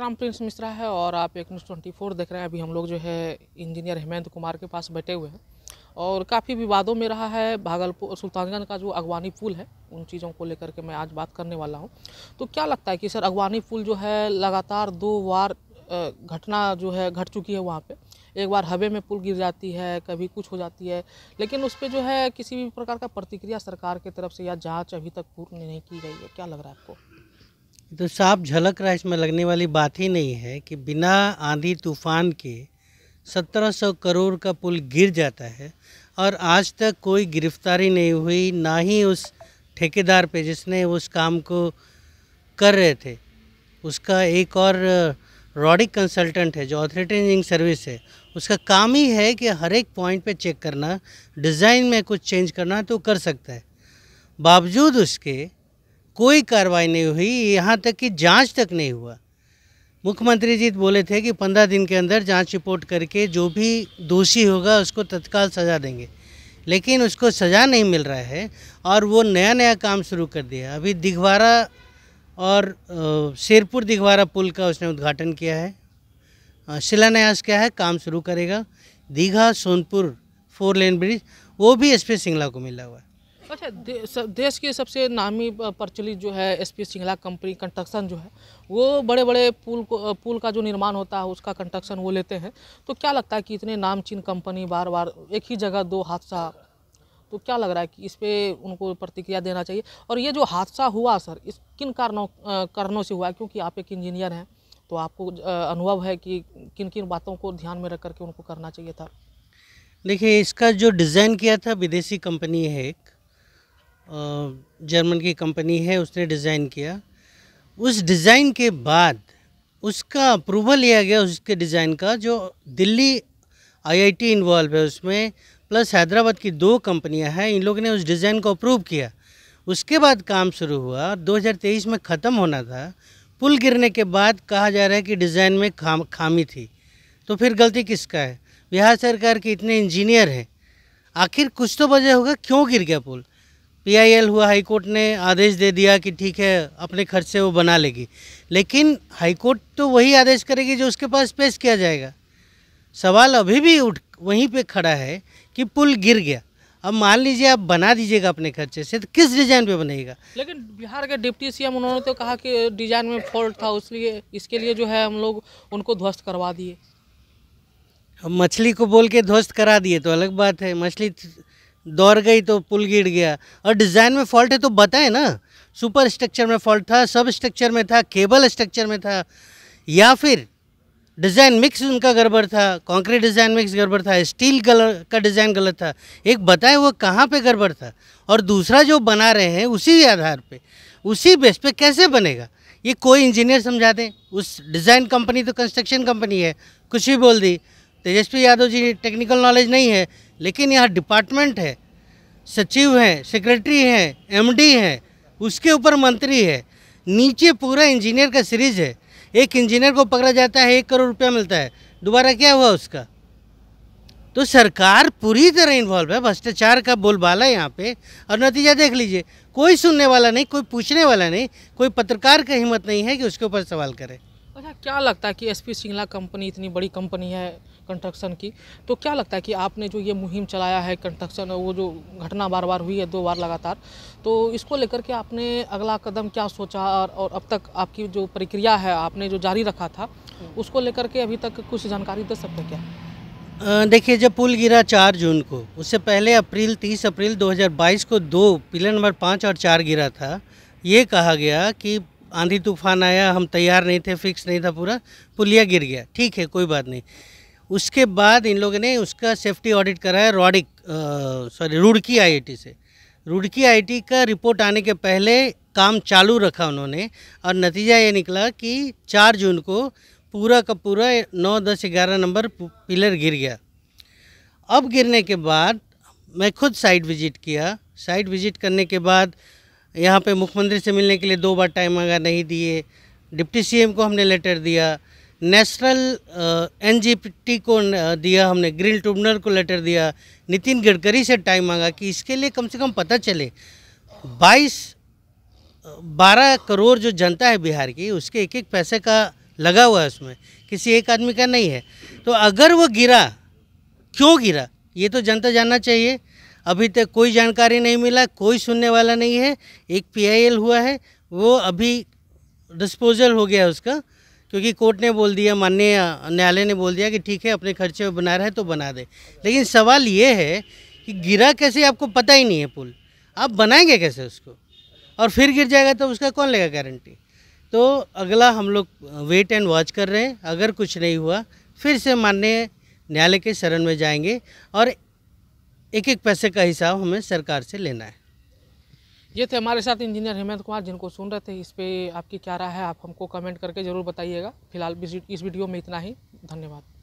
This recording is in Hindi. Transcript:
राम प्रिंस मिश्रा है और आप एक न्यूज़ ट्वेंटी फोर देख रहे हैं अभी हम लोग जो है इंजीनियर हेमंत कुमार के पास बैठे हुए हैं और काफ़ी विवादों में रहा है भागलपुर सुल्तानगंज का जो अगवानी पुल है उन चीज़ों को लेकर के मैं आज बात करने वाला हूँ तो क्या लगता है कि सर अगवानी पुल जो है लगातार दो बार घटना जो है घट चुकी है वहाँ पर एक बार हवे में पुल गिर जाती है कभी कुछ हो जाती है लेकिन उस पर जो है किसी भी प्रकार का प्रतिक्रिया सरकार की तरफ से या जाँच अभी तक पूर्ण नहीं की गई है क्या लग रहा है आपको तो साफ झलक रहा है इसमें लगने वाली बात ही नहीं है कि बिना आंधी तूफान के 1700 करोड़ का पुल गिर जाता है और आज तक कोई गिरफ्तारी नहीं हुई ना ही उस ठेकेदार पे जिसने उस काम को कर रहे थे उसका एक और रॉडिक कंसल्टेंट है जो ऑथोरिटी सर्विस है उसका काम ही है कि हर एक पॉइंट पे चेक करना डिज़ाइन में कुछ चेंज करना तो कर सकता है बावजूद उसके कोई कार्रवाई नहीं हुई यहाँ तक कि जांच तक नहीं हुआ मुख्यमंत्री जी बोले थे कि पंद्रह दिन के अंदर जांच रिपोर्ट करके जो भी दोषी होगा उसको तत्काल सज़ा देंगे लेकिन उसको सज़ा नहीं मिल रहा है और वो नया नया काम शुरू कर दिया अभी दिघवारा और शेरपुर दिघवारा पुल का उसने उद्घाटन किया है शिलान्यास क्या है काम शुरू करेगा Digha Sonpur four lane bridge वो भी एस पी सिंगला को मिला हुआ है अच्छा दे, स, देश के सबसे नामी प्रचलित जो है S P Singla company construction जो है वो बड़े बड़े पुल को पुल का जो निर्माण होता है उसका कंस्ट्रक्शन वो लेते हैं तो क्या लगता है कि इतने नामचीन कंपनी बार बार एक ही जगह दो हादसा तो क्या लग रहा है कि इस पर उनको प्रतिक्रिया देना चाहिए और ये जो हादसा हुआ सर इस किन कारणों कारणों से हुआ क्योंकि आप एक इंजीनियर हैं तो आपको अनुभव है कि किन किन बातों को ध्यान में रख करके उनको करना चाहिए था देखिए इसका जो डिज़ाइन किया था विदेशी कंपनी है जर्मन की कंपनी है उसने डिज़ाइन किया उस डिज़ाइन के बाद उसका अप्रूवल लिया गया उसके डिज़ाइन का जो दिल्ली आईआईटी इन्वॉल्व है उसमें प्लस हैदराबाद की दो कंपनियां हैं इन लोगों ने उस डिज़ाइन को अप्रूव किया उसके बाद काम शुरू हुआ 2023 में ख़त्म होना था पुल गिरने के बाद कहा जा रहा है कि डिज़ाइन में खाम खामी थी तो फिर गलती किसका है बिहार सरकार के इतने इंजीनियर हैं आखिर कुछ तो वजह होगा क्यों गिर गया पुल पीआईएल हुआ हाईकोर्ट ने आदेश दे दिया कि ठीक है अपने खर्च से वो बना लेगी लेकिन हाईकोर्ट तो वही आदेश करेगी जो उसके पास पेश किया जाएगा सवाल अभी भी उठ वहीं पे खड़ा है कि पुल गिर गया अब मान लीजिए आप बना दीजिएगा अपने खर्चे से तो किस डिजाइन पे बनेगा लेकिन बिहार के डिप्टी सीएम उन्होंने तो कहा कि डिजाइन में फॉल्ट था इसलिए इसके लिए जो है हम लोग उनको ध्वस्त करवा दिए हम मछली को बोल के ध्वस्त करा दिए तो अलग बात है मछली दौड़ गई तो पुल गिर गया और डिज़ाइन में फॉल्ट है तो बताएं ना सुपर स्ट्रक्चर में फॉल्ट था सब स्ट्रक्चर में था केबल स्ट्रक्चर में था या फिर डिज़ाइन मिक्स उनका गड़बड़ था कंक्रीट डिज़ाइन मिक्स गड़बड़ था स्टील कलर का डिज़ाइन गलत था एक बताएं वो कहाँ पे गड़बड़ था और दूसरा जो बना रहे हैं उसी आधार पे उसी बेस पे कैसे बनेगा ये कोई इंजीनियर समझा दें उस डिज़ाइन कंपनी तो कंस्ट्रक्शन कंपनी है कुछ भी बोल दी तेजस्वी यादव जी टेक्निकल नॉलेज नहीं है लेकिन यहाँ डिपार्टमेंट है सचिव हैं सेक्रेटरी हैं एमडी हैं उसके ऊपर मंत्री है नीचे पूरा इंजीनियर का सीरीज है एक इंजीनियर को पकड़ा जाता है एक करोड़ रुपया मिलता है दोबारा क्या हुआ उसका तो सरकार पूरी तरह इन्वॉल्व है भ्रष्टाचार का बोलबाला यहाँ पे और नतीजा देख लीजिए कोई सुनने वाला नहीं कोई पूछने वाला नहीं कोई पत्रकार का हिम्मत नहीं है कि उसके ऊपर सवाल करे अच्छा क्या लगता है कि एसपी सिंगला कंपनी इतनी बड़ी कंपनी है कंस्ट्रक्शन की तो क्या लगता है कि आपने जो ये मुहिम चलाया है कंस्ट्रक्शन वो जो घटना बार बार हुई है दो बार लगातार तो इसको लेकर के आपने अगला कदम क्या सोचा और, और अब तक आपकी जो प्रक्रिया है आपने जो जारी रखा था उसको लेकर के अभी तक कुछ जानकारी दे सकते क्या देखिए जब पुल गिरा चार जून को उससे पहले अप्रैल तीस अप्रैल 2022 को दो पिलर नंबर पाँच और चार गिरा था ये कहा गया कि आंधी तूफान आया हम तैयार नहीं थे फिक्स नहीं था पूरा पुलिया गिर गया ठीक है कोई बात नहीं उसके बाद इन लोगों ने उसका सेफ्टी ऑडिट कराया रॉडिक सॉरी रुड़की आईआईटी से रुड़की आईआईटी का रिपोर्ट आने के पहले काम चालू रखा उन्होंने और नतीजा ये निकला कि चार जून को पूरा का पूरा नौ दस ग्यारह नंबर पिलर गिर गया अब गिरने के बाद मैं खुद साइट विजिट किया साइट विजिट करने के बाद यहाँ पे मुख्यमंत्री से मिलने के लिए दो बार टाइम मांगा नहीं दिए डिप्टी सीएम को हमने लेटर दिया नेशनल एनजीपीटी को दिया हमने ग्रीन ट्रिब्यूनल को लेटर दिया नितिन गडकरी से टाइम मांगा कि इसके लिए कम से कम पता चले 22 12 करोड़ जो जनता है बिहार की उसके एक एक पैसे का लगा हुआ है उसमें किसी एक आदमी का नहीं है तो अगर वो गिरा क्यों गिरा ये तो जनता जानना चाहिए अभी तक कोई जानकारी नहीं मिला कोई सुनने वाला नहीं है एक पी हुआ है वो अभी डिस्पोजल हो गया उसका क्योंकि कोर्ट ने बोल दिया माननीय न्यायालय ने बोल दिया कि ठीक है अपने खर्चे में बना रहा है तो बना दे लेकिन सवाल ये है कि गिरा कैसे आपको पता ही नहीं है पुल आप बनाएंगे कैसे उसको और फिर गिर जाएगा तो उसका कौन लेगा गारंटी तो अगला हम लोग वेट एंड वॉच कर रहे हैं अगर कुछ नहीं हुआ फिर से माननीय न्यायालय के शरण में जाएंगे और एक एक पैसे का हिसाब हमें सरकार से लेना है ये थे हमारे साथ इंजीनियर हेमंत कुमार जिनको सुन रहे थे इस पर आपकी क्या राय है आप हमको कमेंट करके ज़रूर बताइएगा फिलहाल इस वीडियो में इतना ही धन्यवाद